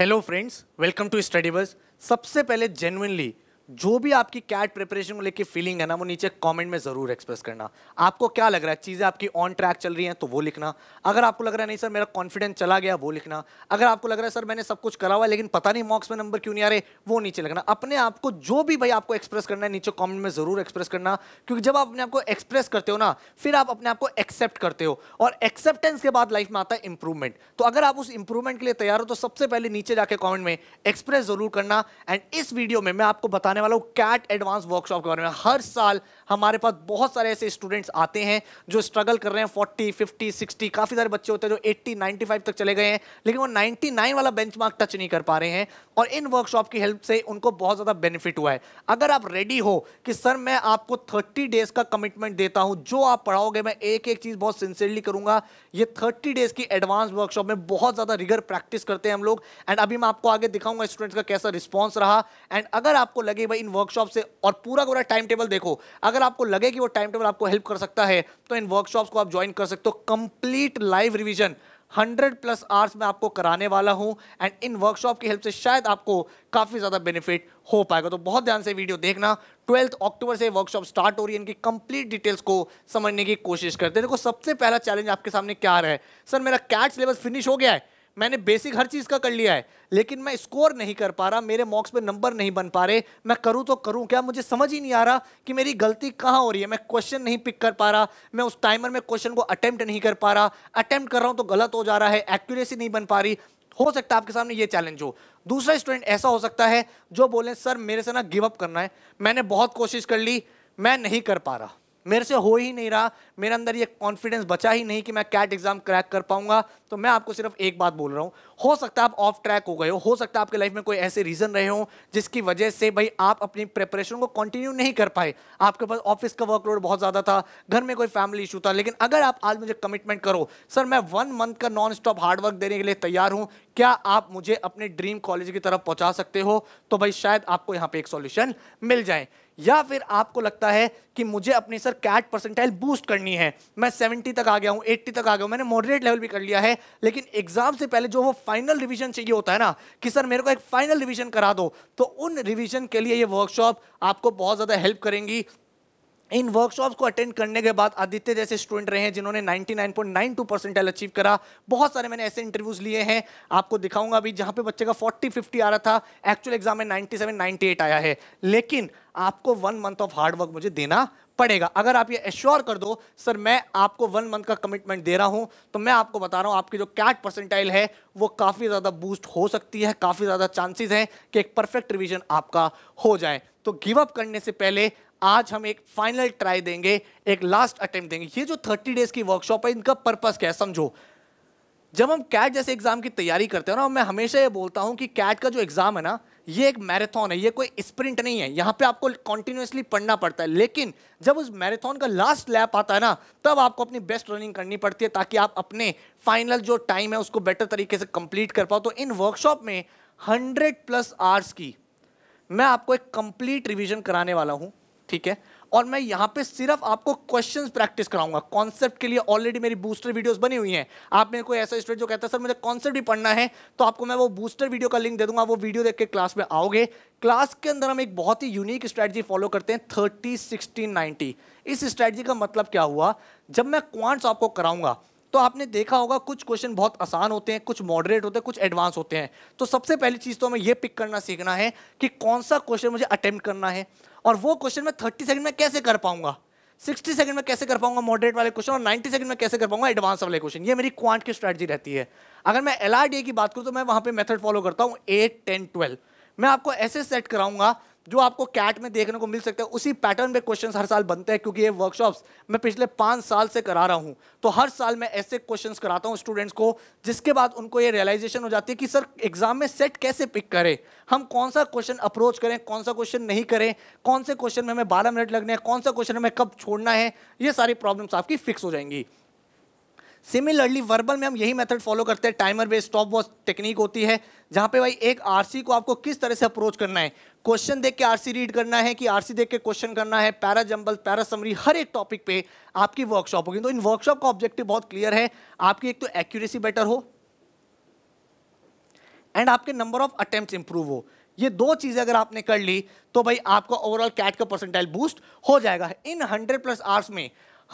Hello friends welcome to study bus सबसे पहले genuinely जो भी आपकी कैट प्रिपरेशन को लेकर फीलिंग है ना वो नीचे कमेंट में ज़रूर एक्सप्रेस करना आपको क्या लग रहा है चीज़ें आपकी ऑन ट्रैक चल रही हैं तो वो लिखना अगर आपको लग रहा है नहीं सर मेरा कॉन्फिडेंस चला गया वो लिखना अगर आपको लग रहा है सर मैंने सब कुछ करा हुआ है लेकिन पता नहीं मॉक्स में नंबर क्यों नहीं आ रहे वो नीचे लिखना अपने आप को जो भी भाई आपको एक्सप्रेस करना है नीचे कॉमेंट में ज़रूर एक्सप्रेस करना क्योंकि जब आप अपने आपको एक्सप्रेस करते हो ना फिर आप अपने आपको एक्सेप्ट करते हो और एक्सेप्टेंस के बाद लाइफ में आता है इंप्रूवमेंट तो अगर आप उस इंप्रूवमेंट के लिए तैयार हो तो सबसे पहले नीचे जाके कॉमेंट में एक्सप्रेस ज़रूर करना एंड इस वीडियो में मैं आपको बताने करने वाला हूँ कैट एडवांस वर्कशॉप के बारे में हर साल हमारे पास बहुत सारे ऐसे स्टूडेंट्स आते हैं जो स्ट्रगल कर रहे हैं फोर्टी फिफ्टी सिक्सटी काफ़ी सारे बच्चे होते हैं जो एट्टी नाइन्टी फाइव तक चले गए हैं लेकिन वो नाइन्टी नाइन वाला बेंच टच नहीं कर पा रहे हैं और इन वर्कशॉप की हेल्प से उनको बहुत ज़्यादा बेनिफिट हुआ है अगर आप रेडी हो कि सर मैं आपको थर्टी डेज़ का कमिटमेंट देता हूँ जो आप पढ़ाओगे मैं एक एक चीज़ बहुत सिंसियरली करूँगा ये थर्टी डेज़ की एडवांस वर्कशॉप में बहुत ज़्यादा रिगर प्रैक्टिस करते हैं हम लोग एंड अभी मैं आपको आगे दिखाऊंगा स्टूडेंट्स का कैसा रिस्पॉन्स रहा एंड अगर आपको लगे कि भाई इन वर्कशॉप से और पूरा पूरा टाइम टेबल देखो अगर आपको लगे कि वो टाइम टेबल आपको हेल्प कर सकता है तो इन वर्कशॉप्स को आप ज्वाइन कर सकते हो complete live revision 100 plus hours में आपको कराने वाला हूं एंड इन वर्कशॉप की हेल्प से शायद आपको काफ़ी ज़्यादा बेनिफिट हो पाएगा तो बहुत ध्यान से वीडियो देखना ट्वेल्थ अक्टूबर से वर्कशॉप स्टार्ट हो रही है इनकी कंप्लीट डिटेल्स को समझने की कोशिश करते हैं देखो सबसे पहला चैलेंज आपके सामने क्या रहा है सर मेरा कैट सिलेबस फिनिश हो गया है मैंने बेसिक हर चीज़ का कर लिया है लेकिन मैं स्कोर नहीं कर पा रहा मेरे मॉक्स में नंबर नहीं बन पा रहे मैं करूँ तो करूँ क्या मुझे समझ ही नहीं आ रहा कि मेरी गलती कहाँ हो रही है मैं क्वेश्चन नहीं पिक कर पा रहा मैं उस टाइमर में क्वेश्चन को अटैम्प्ट नहीं कर पा रहा अटैम्प्ट कर रहा हूँ तो गलत हो जा रहा है एक्यूरेसी नहीं बन पा रही हो सकता है आपके सामने ये चैलेंज हो दूसरा स्टूडेंट ऐसा हो सकता है जो बोले सर मेरे से ना गिव अप करना है मैंने बहुत कोशिश कर ली मैं नहीं कर पा रहा मेरे से हो ही नहीं रहा मेरे अंदर ये कॉन्फिडेंस बचा ही नहीं कि मैं कैट एग्जाम क्रैक कर पाऊंगा तो मैं आपको सिर्फ एक बात बोल रहा हूँ हो सकता है आप ऑफ ट्रैक हो गए हो हो सकता है आपके लाइफ में कोई ऐसे रीजन रहे हो जिसकी वजह से भाई आप अपनी प्रिपरेशन को कंटिन्यू नहीं कर पाए आपके पास ऑफिस का वर्कलोड बहुत ज़्यादा था घर में कोई फैमिली इशू था लेकिन अगर आप आज मुझे कमिटमेंट करो सर मैं वन मंथ का नॉन स्टॉप हार्डवर्क देने के लिए तैयार हूँ क्या आप मुझे अपने ड्रीम कॉलेज की तरफ पहुँचा सकते हो तो भाई शायद आपको यहाँ पे एक सोल्यूशन मिल जाए या फिर आपको लगता है कि मुझे अपनी सर कैट परसेंटाइल बूस्ट करनी है मैं सेवेंटी तक आ गया हूँ एट्टी तक आ गया हूँ मैंने मॉडरेट लेवल भी कर लिया है लेकिन एग्जाम से पहले जो वो फाइनल रिविजन चाहिए होता है ना कि सर मेरे को एक फाइनल रिविजन करा दो तो उन रिविजन के लिए ये वर्कशॉप आपको बहुत ज़्यादा हेल्प करेंगी इन वर्कशॉप्स को अटेंड करने के बाद आदित्य जैसे स्टूडेंट रहे हैं जिन्होंने 99.92 परसेंटाइल अचीव करा बहुत सारे मैंने ऐसे इंटरव्यूज लिए हैं आपको दिखाऊंगा अभी जहां पे बच्चे का 40 50 आ रहा था एक्चुअल एग्जाम में 97 98 आया है लेकिन आपको one month of hard work मुझे देना पड़ेगा अगर आप ये एश्योर कर दो सर मैं आपको वन मंथ का कमिटमेंट दे रहा हूँ तो मैं आपको बता रहा हूँ आपकी जो कैट परसेंटाइल है वो काफ़ी ज़्यादा बूस्ट हो सकती है काफ़ी ज़्यादा चांसेस हैं कि एक परफेक्ट रिविजन आपका हो जाए तो गिव अप करने से पहले आज हम एक फाइनल ट्राई देंगे एक लास्ट अटेम्प्ट देंगे ये जो थर्टी डेज की वर्कशॉप है इनका पर्पस क्या है समझो जब हम कैट जैसे एग्जाम की तैयारी करते हैं ना मैं हमेशा ये बोलता हूँ कि कैट का जो एग्जाम है ना ये एक मैराथन है ये कोई स्प्रिंट नहीं है यहाँ पे आपको कॉन्टिन्यूसली पढ़ना पड़ता है लेकिन जब उस मैराथन का लास्ट लैप आता है ना तब आपको अपनी बेस्ट रनिंग करनी पड़ती है ताकि आप अपने फाइनल जो टाइम है उसको बेटर तरीके से कंप्लीट कर पाओ तो इन वर्कशॉप में हंड्रेड प्लस आवर्स की मैं आपको एक कंप्लीट रिविजन कराने वाला हूँ ठीक है और मैं यहाँ पे सिर्फ आपको क्वेश्चंस प्रैक्टिस कराऊंगा कॉन्सेप्ट के लिए ऑलरेडी मेरी बूस्टर वीडियोस बनी हुई हैं आप मेरे कोई ऐसा स्टूडेंट जो कहता है सर मुझे कॉन्सेप्ट भी पढ़ना है तो आपको मैं वो बूस्टर वीडियो का लिंक दे दूंगा वो वीडियो देख के क्लास में आओगे क्लास के अंदर हम एक बहुत ही यूनिक स्ट्रैटी फॉलो करते हैं थर्टी सिक्सटीन नाइन्टी इस स्ट्रैटी का मतलब क्या हुआ जब मैं क्वांट्स आपको कराऊंगा तो आपने देखा होगा कुछ क्वेश्चन बहुत आसान होते हैं कुछ मॉडरेट होते हैं कुछ एडवांस होते हैं तो सबसे पहली चीज़ तो हमें यह पिक करना सीखना है कि कौन सा क्वेश्चन मुझे अटेम्प्ट करना है और वो क्वेश्चन मैं थर्टी सेकंड में कैसे कर पाऊंगा सिक्सटी सेकंड में कैसे कर पाऊंगा मॉडरेट वाले क्वेश्चन और नाइन्टी सेकंड में कैसे कर पाऊंगा एडवांस वाले क्वेश्चन ये मेरी क्वांट की स्ट्रेटजी रहती है अगर मैं एल की बात करूँ तो मैं वहाँ पर मेथड फॉलो करता हूँ एट टेन ट्वेल्व मैं आपको ऐसे सेट कराऊंगा जो आपको कैट में देखने को मिल सकता है उसी पैटर्न में क्वेश्चंस हर साल बनते हैं क्योंकि ये वर्कशॉप्स मैं पिछले पाँच साल से करा रहा हूँ तो हर साल मैं ऐसे क्वेश्चंस कराता हूँ स्टूडेंट्स को जिसके बाद उनको ये रियलाइजेशन हो जाती है कि सर एग्जाम में सेट कैसे पिक करें हम कौन सा क्वेश्चन अप्रोच करें कौन सा क्वेश्चन नहीं करें कौन से क्वेश्चन में हमें बारह मिनट लगने हैं कौन सा क्वेश्चन हमें कब छोड़ना है ये सारी प्रॉब्लम्स आपकी फिक्स हो जाएंगी सिमिलरली वर्बल में हम यही मेथड फॉलो करते हैं timer based stopwatch technique होती है जहाँ पे भाई एक आरसी को आपको किस तरह से अप्रोच करना है क्वेश्चन देख के आरसी रीड करना है कि आरसी देख के क्वेश्चन करना है पैरा जंबल पैरा समरी हर एक टॉपिक पे आपकी वर्कशॉप होगी तो इन वर्कशॉप का ऑब्जेक्टिव बहुत क्लियर है आपकी एक तो एक्यूरेसी बेटर हो एंड आपके नंबर ऑफ अटेम्प्ट इंप्रूव हो ये दो चीज़ें अगर आपने कर ली तो भाई आपका ओवरऑल कैट का परसेंटाइल बूस्ट हो जाएगा इन हंड्रेड प्लस आवर्स में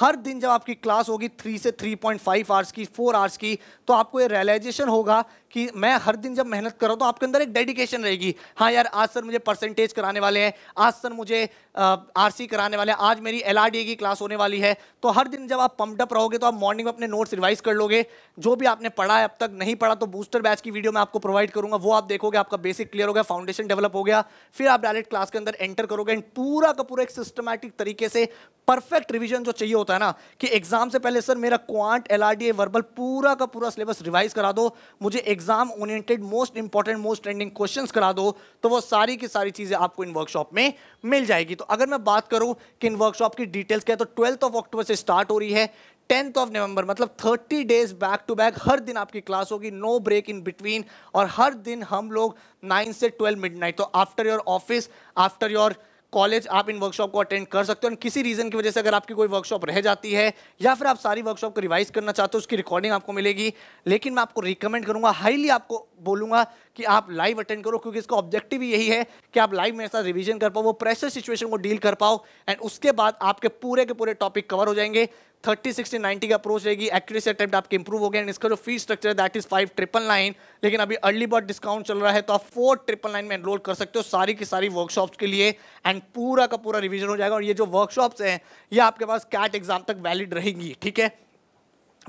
हर दिन जब आपकी क्लास होगी थ्री से थ्री पॉइंट फाइव आवर्स की फोर आवर्स की तो आपको ये रियलाइजेशन होगा कि मैं हर दिन जब मेहनत कर रहा हूँ तो आपके अंदर एक डेडिकेशन रहेगी हाँ यार आज सर मुझे परसेंटेज कराने वाले हैं आज सर मुझे आरसी कराने वाले आज मेरी एलआरडीए की क्लास होने वाली है तो हर दिन जब आप पम्पडअप रहोगे तो आप मॉर्निंग में अपने नोट्स रिवाइज कर लोगे जो भी आपने पढ़ा है अब तक नहीं पढ़ा तो बूस्टर बैच की वीडियो मैं आपको प्रोवाइड करूंगा वो आप देखोगे आपका बेसिक क्लियर हो गया फाउंडेशन डेवलप हो गया फिर आप डायरेक्ट क्लास के अंदर एंटर करोगे एंड पूरा का पूरा एक सिस्टमैटिक तरीके से परफेक्ट रिविजन जो चाहिए होता है ना कि एग्जाम से पहले सर मेरा क्वांट एल वर्बल पूरा का पूरा सिलेबस रिवाइज करा दो मुझे exam oriented most important most trending question करा दो तो वो सारी की सारी चीजें आपको इन वर्कशॉप में मिल जाएगी तो तो अगर मैं बात करूं कि इन वर्कशॉप की डिटेल्स क्या तो ट्वेल्थ ऑफ अक्टूबर से स्टार्ट हो रही है टेंथ ऑफ नवंबर मतलब thirty days back to back हर दिन आपकी क्लास होगी नो ब्रेक इन बिटवीन और हर दिन हम लोग नाइन से ट्वेल्व मिडनाइट तो after your office after your college आप इन वर्कशॉप को अटेंड कर सकते हो किसी रीज़न की वजह से अगर आपकी कोई वर्कशॉप रह जाती है या फिर आप सारी वर्कशॉप को रिवाइज करना चाहते हो उसकी रिकॉर्डिंग आपको मिलेगी लेकिन मैं आपको रिकमेंड करूंगा हाईली आपको बोलूंगा कि आप लाइव अटेंड करो क्योंकि इसका ऑब्जेक्टिव यही है कि आप लाइव मेरे साथ रिविजन कर पाओ वो प्रेशर सिचुएशन को डील कर पाओ एंड उसके बाद आपके पूरे के पूरे टॉपिक कवर हो जाएंगे थर्टी सिक्सटी नाइनटी का अप्रोच रहेगी एक्यूरेसी अटेम्प्ट आपके इंप्रूव हो गए एंड इसका जो fee structure that is five triple nine लेकिन अभी अर्ली बर्ड डिस्काउंट चल रहा है तो आप फोर ट्रिपल नाइन में एनरोल कर सकते हो सारी की सारी वर्कशॉप्स के लिए एंड पूरा का पूरा रिविजन हो जाएगा और ये जो वर्कशॉप्स हैं ये आपके पास कैट एग्जाम तक वैलिड रहेंगी ठीक है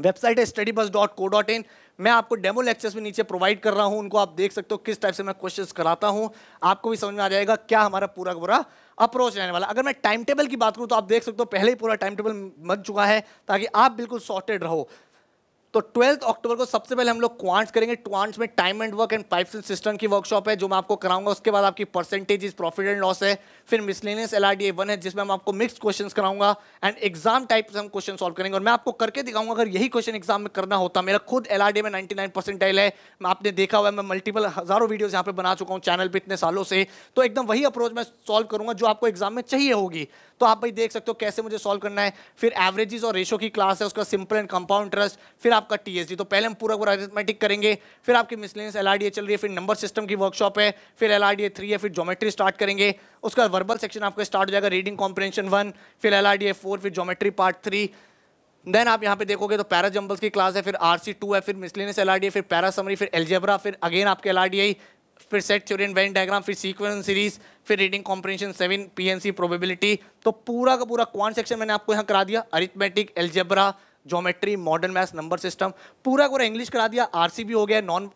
वेबसाइट है स्टडी बस डॉट को डॉट इन मैं आपको डेमो लेक्चर्स भी नीचे प्रोवाइड कर रहा हूँ उनको आप देख सकते हो किस टाइप से मैं क्वेश्चंस कराता हूँ आपको भी समझ में आ जाएगा क्या हमारा पूरा पूरा अप्रोच रहने वाला अगर मैं टाइम टेबल की बात करूँ तो आप देख सकते हो पहले ही पूरा टाइम टेबल बन चुका है ताकि आप बिल्कुल सॉर्टेड रहो तो ट्वेल्थ अक्टूबर को सबसे पहले हम लोग क्वांट्स करेंगे क्वांट्स में time and work and pipes and cistern की वर्कशॉप है जो मैं आपको कराऊंगा उसके बाद आपकी परसेंटेज प्रॉफिट एंड लॉस है फिर मिसलेनियस एल वन है जिसमें हम आपको मिक्स क्वेश्चन कराऊंगा एंड एग्जाम टाइप से हम क्वेश्चन सॉल्व करेंगे और मैं आपको करके दिखाऊंगा अगर यही क्वेश्चन एग्जाम में करना होता मेरा खुद एल में नाइन्टी नाइन है आपने देखा हुआ है मैं मल्टीपल हजारों वीडियोज यहाँ पे बना चुका हूँ चैनल पर इतने सालों से तो एकदम वही अप्रोच मैं सॉल्व करूंगा जो आपको एग्जाम में चाहिए होगी तो आप भाई देख सकते हो कैसे मुझे सॉल्व करना है फिर एवरेजेस और रेशो की क्लास है उसका सिंपल एंड कंपाउंड इंटरेस्ट फिर आप आपका टीएसडी तो पहले हम पूरा पूरा अरिथमेटिक करेंगे फिर आपकी मिसलेनियस एलआरडीए चल रही है फिर नंबर सिस्टम की वर्कशॉप है फिर एलआरडीए थ्री है फिर ज्योमेट्री स्टार्ट करेंगे उसका वर्बल सेक्शन आपका स्टार्ट हो जाएगा रीडिंग कॉम्प्रेंशन वन फिर एलआरडीए फोर फिर ज्योमेट्री पार्ट थ्री देन आप यहाँ पे देखोगे तो पैरा जम्बल्स की क्लास है फिर आर सी टू है फिर मिसलेनियस एल आर डी फिर पैरा समरी फिर एलजेब्रा फिर अगेन आपके एल आर डी आई फिर सेट थ्योरियन वेन डायग्राम फिर सीक्वेंस सीरीज फिर reading comprehension seven PNC probability तो पूरा का पूरा क्वांट सेक्शन मैंने आपको यहाँ करा दिया arithmetic algebra geometry modern maths number system पूरा पूरा इंग्लिश करा दिया आर भी हो गया नॉन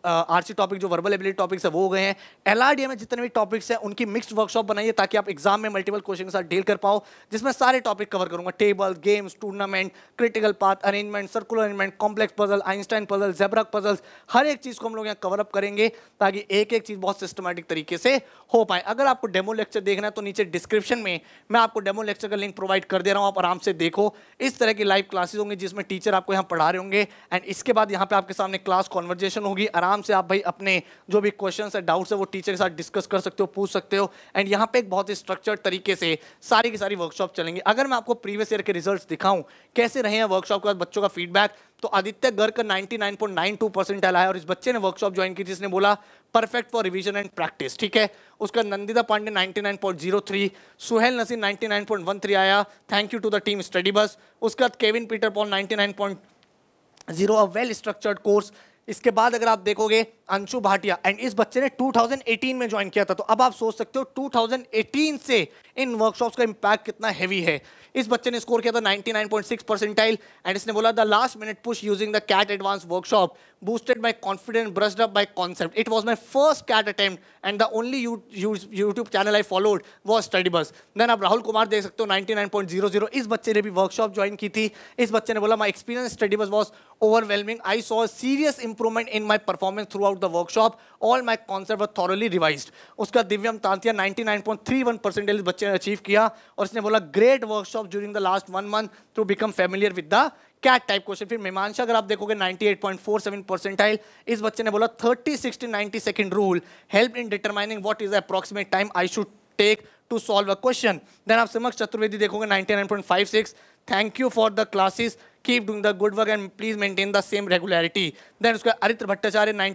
सी टॉपिक जो वर्बल एबिलिटी टॉपिक्स है वो हो गए हैं एल में जितने भी टॉपिक्स हैं उनकी मिक्सड वर्कशॉप बनाइए ताकि आप एग्जाम में मल्टीपल क्वेश्चन के साथ डील कर पाओ जिसमें सारे टॉपिक कवर करूंगा table games tournament critical path arrangement circular arrangement complex puzzle Einstein puzzle zebra puzzles हर एक चीज़ को हम लोग यहाँ कवर अप करेंगे ताकि एक एक चीज़ बहुत सिस्टमेटिक तरीके से हो पाए अगर आपको डेमो लेक्चर देखना है तो नीचे डिस्क्रिप्शन में मैं आपको डेमो लेक्चर का लिंक प्रोवाइड कर दे रहा हूँ आप आराम से देखो इस तरह की लाइव क्लासेज होंगी जिसमें में टीचर आपको यहाँ पढ़ा रहे होंगे एंड इसके बाद यहाँ पे आपके सामने क्लास कॉन्वर्जेशन होगी आराम से आप भाई अपने जो भी क्वेश्चन है डाउट्स है वो टीचर के साथ डिस्कस कर सकते हो पूछ सकते हो एंड यहाँ पे एक बहुत ही स्ट्रक्चर्ड तरीके से सारी की सारी वर्कशॉप चलेंगी अगर मैं आपको प्रीवियस ईयर के रिजल्ट दिखाऊँ कैसे रहे हैं वर्कशॉप के बाद बच्चों का फीडबैक तो आदित्य गर्ग का 99.92 परसेंट आया और इस बच्चे ने वर्कशॉप ज्वाइन की जिसने बोला perfect for revision and practice ठीक है उसका नंदिता पांडे 99.03 सुहेल नसीम 99.13 आया thank you to the team study bus उसके बाद Kevin Peter Paul 99.0 a well structured course इसके बाद अगर आप देखोगे अंशु भाटिया एंड इस बच्चे ने 2018 में ज्वाइन किया था तो अब आप सोच सकते हो 2018 से इन वर्कशॉप्स का इम्पैक्ट कितना हैवी है इस बच्चे ने स्कोर किया था 99.6 परसेंटाइल एंड इसने बोला the last minute push using the CAT advance workshop boosted my confidence brushed up my concept it was my first CAT attempt and the only YouTube channel I followed was study bus then आप राहुल कुमार देख सकते हो zero इस बच्चे ने भी workshop join की थी इस बच्चे ने बोला my experience study bus was overwhelming I saw serious improvement in my performance throughout the workshop all my concept was thoroughly revise उसका दिव्यम तांतिया वन परसेंटेज बच्चे ने अचीव किया और इसने बोला great workshop work during the last one month to become familiar with the CAT type question फिर मीमांशा अगर आप देखोगे 98.47 परसेंटाइल इस बच्चे ने बोला 30 60 90 second rule help in determining what is approximate time I should take to solve a question then आप समक्ष चतुर्वेदी देखोगे 99.56 thank you for the classes keep doing the good work and please maintain the same regularity then उसके Aritra Bhattacharya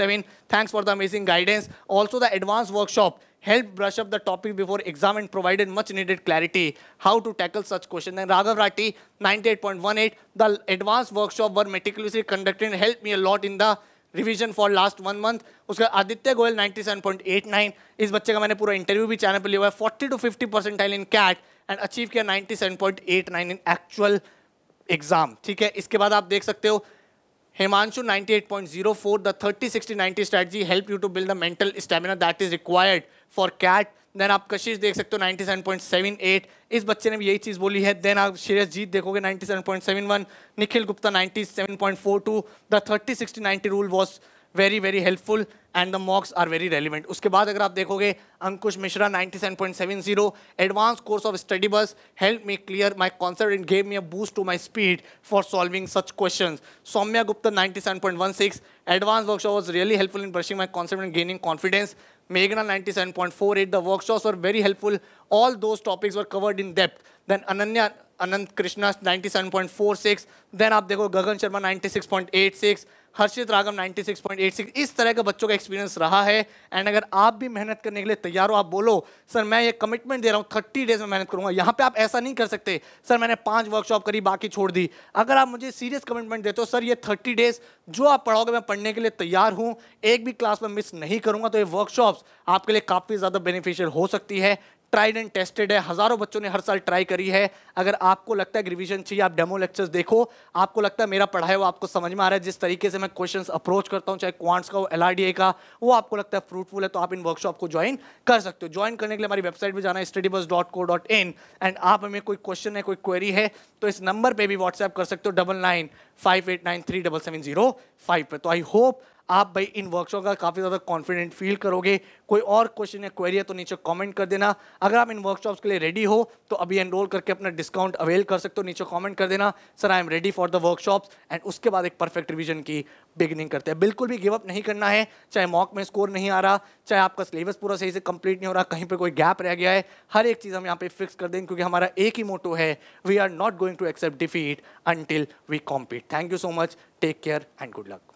seven thanks for the amazing guidance also the advance workshop helped brush up the topic before exam and provided much needed clarity how to tackle such question And Raghav Rati, 98.18, the advanced workshop were meticulously conducted and helped me a lot in the revision for last one month उसका आदित्य गोयल 97.89 इस बच्चे का मैंने पूरा interview भी channel पर लिया हुआ है 40 to 50 percentile in CAT and achieve किया 97.89 इन एक्चुअल एग्जाम ठीक है इसके बाद आप देख सकते हो Himanshu 98.04, the 30-60-90 strategy helped you to build the mental stamina that is required for CAT. Then आप कशिश देख सकते हो 97.78 इस बच्चे ने भी यही चीज़ बोली है देन आप श्रेयस जीत देखोगे 97.71 Nikhil Gupta 97.42 the 30 60 90 rule was very very helpful and the mocks are very relevant उसके बाद अगर आप देखोगे Ankush Mishra 97.70 advance course of study बस help me clear my concept and gave me a boost to my speed for solving such questions Saumya Gupta 97.16 advance workshop was really helpful in brushing my concept and gaining confidence Meghna 97.48 the workshops were very helpful all those topics were covered in depth then Ananya Anand Krishna 97.46 then आप देखो Gagan Sharma 96.86 हर्षित रागम 96.86 इस तरह का बच्चों का experience रहा है and अगर आप भी मेहनत करने के लिए तैयार हो आप बोलो सर मैं ये कमिटमेंट दे रहा हूँ थर्टी डेज में मेहनत करूँगा यहाँ पे आप ऐसा नहीं कर सकते सर मैंने पांच वर्कशॉप करी बाकी छोड़ दी अगर आप मुझे सीरियस कमिटमेंट देते हो सर ये थर्टी डेज जो आप पढ़ाओगे मैं पढ़ने के लिए तैयार हूँ एक भी क्लास में मिस नहीं करूँगा तो ये वर्कशॉप्स आपके लिए काफ़ी ज़्यादा बेनिफिशियल हो सकती है ट्राइड एंड टेस्टेड है हज़ारों बच्चों ने हर साल ट्राई करी है अगर आपको लगता है रिविजन चाहिए आप डेमो लेक्चर्स देखो आपको लगता है मेरा पढ़ाया हुआ आपको समझ में आ रहा है जिस तरीके से मैं क्वेश्चंस अप्रोच करता हूँ चाहे क्वांट्स का हो एल का वो आपको लगता है फ्रूटफुल है तो आप इन वर्कशॉप को ज्वाइन कर सकते हो ज्वाइन करने के लिए हमारी वेबसाइट पर जाना है स्टडी एंड आप हमें कोई क्वेश्चन है कोई क्वेरी है तो इस नंबर पर भी व्हाट्सएप कर सकते हो double nine five eight nine three double seven zero five पर तो आई होप आप भाई इन वर्कशॉप का काफ़ी ज़्यादा कॉन्फिडेंट फील करोगे कोई और क्वेश्चन या क्वेरी है तो नीचे कमेंट कर देना अगर आप इन वर्कशॉप्स के लिए रेडी हो तो अभी एनरोल करके अपना डिस्काउंट अवेल कर सकते हो नीचे कमेंट कर देना sir I am ready for the workshops and उसके बाद एक परफेक्ट रिविजन की बिगिनिंग करते हैं बिल्कुल भी गिवअप नहीं करना है चाहे मॉक में स्कोर नहीं आ रहा चाहे आपका सिलेबस पूरा सही से कंप्लीट नहीं हो रहा कहीं पर कोई गैप रह गया है हर एक चीज़ हम यहाँ पर फिक्स कर दें क्योंकि हमारा एक ही मोटो है we are not going to accept defeat until we compete thank you so much take care and good luck